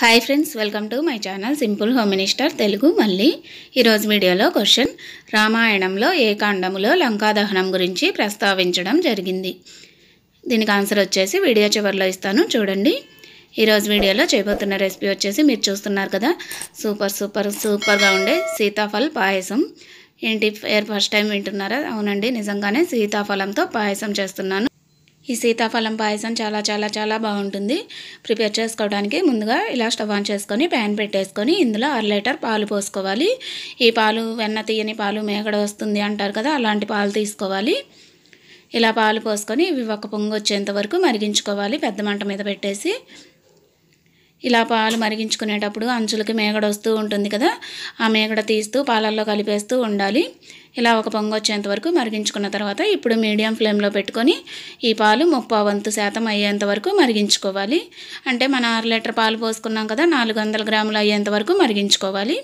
hi friends welcome to my channel simple home minister Telugu మళ్ళీ ఈరోజు వీడియోలో క్వశ్చన్ రామాయణంలో ఏ కాండములో లంకా దహనం గురించి ప్రస్తావించడం జరిగింది దీనికి ఆన్సర్ వచ్చేసి వీడియో చివరిలో ఇస్తాను చూడండి ఈరోజు వీడియోలో చేయబోతున్న రెసిపీ వచ్చేసి మీరు చూస్తున్నారు కదా సూపర్ సూపర్ సూపర్గా ఉండే సీతాఫల్ పాయసం ఏంటి ఫస్ట్ టైం వింటున్నారా అవునండి నిజంగానే సీతాఫలంతో పాయసం చేస్తున్నాను ఈ సీతాఫలం పాయసం చాలా చాలా చాలా బాగుంటుంది ప్రిపేర్ చేసుకోవడానికి ముందుగా ఇలా స్టవ్ ఆన్ చేసుకొని ప్యాన్ పెట్టేసుకొని ఇందులో అర లీటర్ పాలు పోసుకోవాలి ఈ పాలు వెన్న తీయని పాలు మేగడ వస్తుంది అంటారు కదా అలాంటి పాలు తీసుకోవాలి ఇలా పాలు పోసుకొని ఇవి ఒక పొంగు వచ్చేంత వరకు మరిగించుకోవాలి పెద్ద మంట మీద పెట్టేసి ఇలా పాలు మరిగించుకునేటప్పుడు అంచులకి మేగడ వస్తూ ఉంటుంది కదా ఆ మేగడ తీస్తూ పాలల్లో కలిపేస్తూ ఉండాలి ఇలా ఒక పొంగు వచ్చేంత వరకు మరిగించుకున్న తర్వాత ఇప్పుడు మీడియం ఫ్లేమ్లో పెట్టుకొని ఈ పాలు ముప్పై వంతు శాతం అయ్యేంత వరకు మరిగించుకోవాలి అంటే మనం ఆరు లీటర్ పాలు పోసుకున్నాం కదా నాలుగు వందల గ్రాములు అయ్యేంత వరకు మరిగించుకోవాలి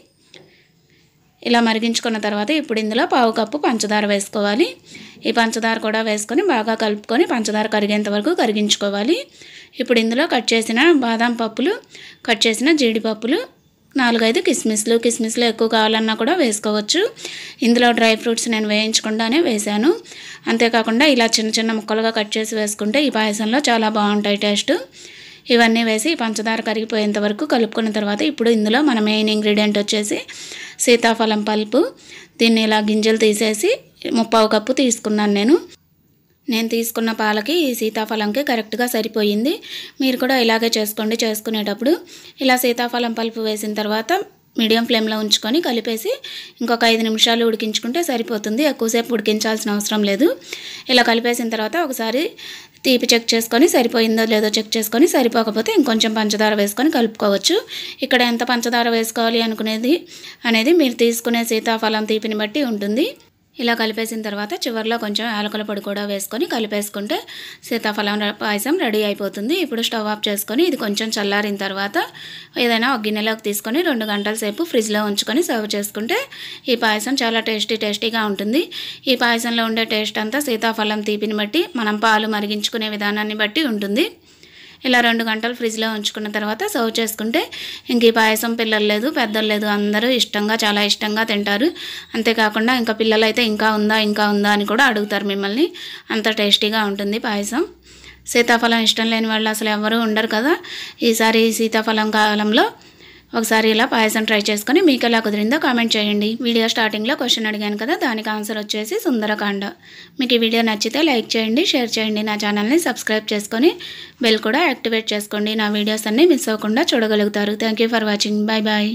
ఇలా మరిగించుకున్న తర్వాత ఇప్పుడు ఇందులో పావు కప్పు పంచదార వేసుకోవాలి ఈ పంచదార కూడా వేసుకొని బాగా కలుపుకొని పంచదార కరిగేంత వరకు కరిగించుకోవాలి ఇప్పుడు ఇందులో కట్ చేసిన బాదం పప్పులు కట్ చేసిన జీడిపప్పులు నాలుగైదు కిస్మిస్లు కిస్మిస్లు ఎక్కువ కావాలన్నా కూడా వేసుకోవచ్చు ఇందులో డ్రై ఫ్రూట్స్ నేను వేయించకుండానే వేశాను అంతేకాకుండా ఇలా చిన్న చిన్న ముక్కలుగా కట్ చేసి వేసుకుంటే ఈ పాయసంలో చాలా బాగుంటాయి టేస్ట్ ఇవన్నీ వేసి పంచదార కరిగిపోయేంత వరకు కలుపుకున్న తర్వాత ఇప్పుడు ఇందులో మన మెయిన్ ఇంగ్రీడియంట్ వచ్చేసి సీతాఫలం పల్పు దీన్ని ఇలా గింజలు తీసేసి ముప్పావు కప్పు తీసుకున్నాను నేను నేను తీసుకున్న పాలకి సీతాఫలంకి కరెక్ట్గా సరిపోయింది మీరు కూడా ఇలాగే చేసుకోండి చేసుకునేటప్పుడు ఇలా సీతాఫలం పలుపు వేసిన తర్వాత మీడియం ఫ్లేమ్లో ఉంచుకొని కలిపేసి ఇంకొక ఐదు నిమిషాలు ఉడికించుకుంటే సరిపోతుంది ఎక్కువసేపు ఉడికించాల్సిన అవసరం లేదు ఇలా కలిపేసిన తర్వాత ఒకసారి తీపి చెక్ చేసుకొని సరిపోయిందో లేదో చెక్ చేసుకొని సరిపోకపోతే ఇంకొంచెం పంచదార వేసుకొని కలుపుకోవచ్చు ఇక్కడ ఎంత పంచదార వేసుకోవాలి అనుకునేది అనేది మీరు తీసుకునే సీతాఫలం తీపిని బట్టి ఉంటుంది ఇలా కలిపేసిన తర్వాత చివరిలో కొంచెం యాలకుల పొడి కూడా వేసుకొని కలిపేసుకుంటే సీతాఫలం పాయసం రెడీ అయిపోతుంది ఇప్పుడు స్టవ్ ఆఫ్ చేసుకొని ఇది కొంచెం చల్లారిన తర్వాత ఏదైనా ఒక గిన్నెలోకి తీసుకొని రెండు గంటల సేపు ఫ్రిడ్జ్లో ఉంచుకొని సర్వ్ చేసుకుంటే ఈ పాయసం చాలా టేస్టీ టేస్టీగా ఉంటుంది ఈ పాయసంలో ఉండే టేస్ట్ అంతా సీతాఫలం తీపిని బట్టి మనం పాలు మరిగించుకునే విధానాన్ని బట్టి ఉంటుంది ఇలా రెండు గంటలు ఫ్రిడ్జ్లో ఉంచుకున్న తర్వాత సర్వ్ చేసుకుంటే ఇంక ఈ పాయసం పిల్లలు లేదు పెద్దలు లేదు అందరూ ఇష్టంగా చాలా ఇష్టంగా తింటారు అంతేకాకుండా ఇంకా పిల్లలు అయితే ఇంకా ఉందా ఇంకా ఉందా అని కూడా అడుగుతారు మిమ్మల్ని అంత టేస్టీగా ఉంటుంది పాయసం సీతాఫలం ఇష్టం లేని వాళ్ళు అసలు ఎవరూ ఉండరు కదా ఈసారి సీతాఫలం కాలంలో ఒకసారి ఇలా పాయసం ట్రై చేసుకుని మీకు ఎలా కుదిరిందో కామెంట్ చేయండి వీడియో స్టార్టింగ్లో క్వశ్చన్ అడిగాను కదా దానికి ఆన్సర్ వచ్చేసి సుందరకాండ మీకు ఈ వీడియో నచ్చితే లైక్ చేయండి షేర్ చేయండి నా ఛానల్ని సబ్స్క్రైబ్ చేసుకొని బెల్ కూడా యాక్టివేట్ చేసుకోండి నా వీడియోస్ అన్నీ మిస్ అవ్వకుండా చూడగలుగుతారు thank for watching bye bye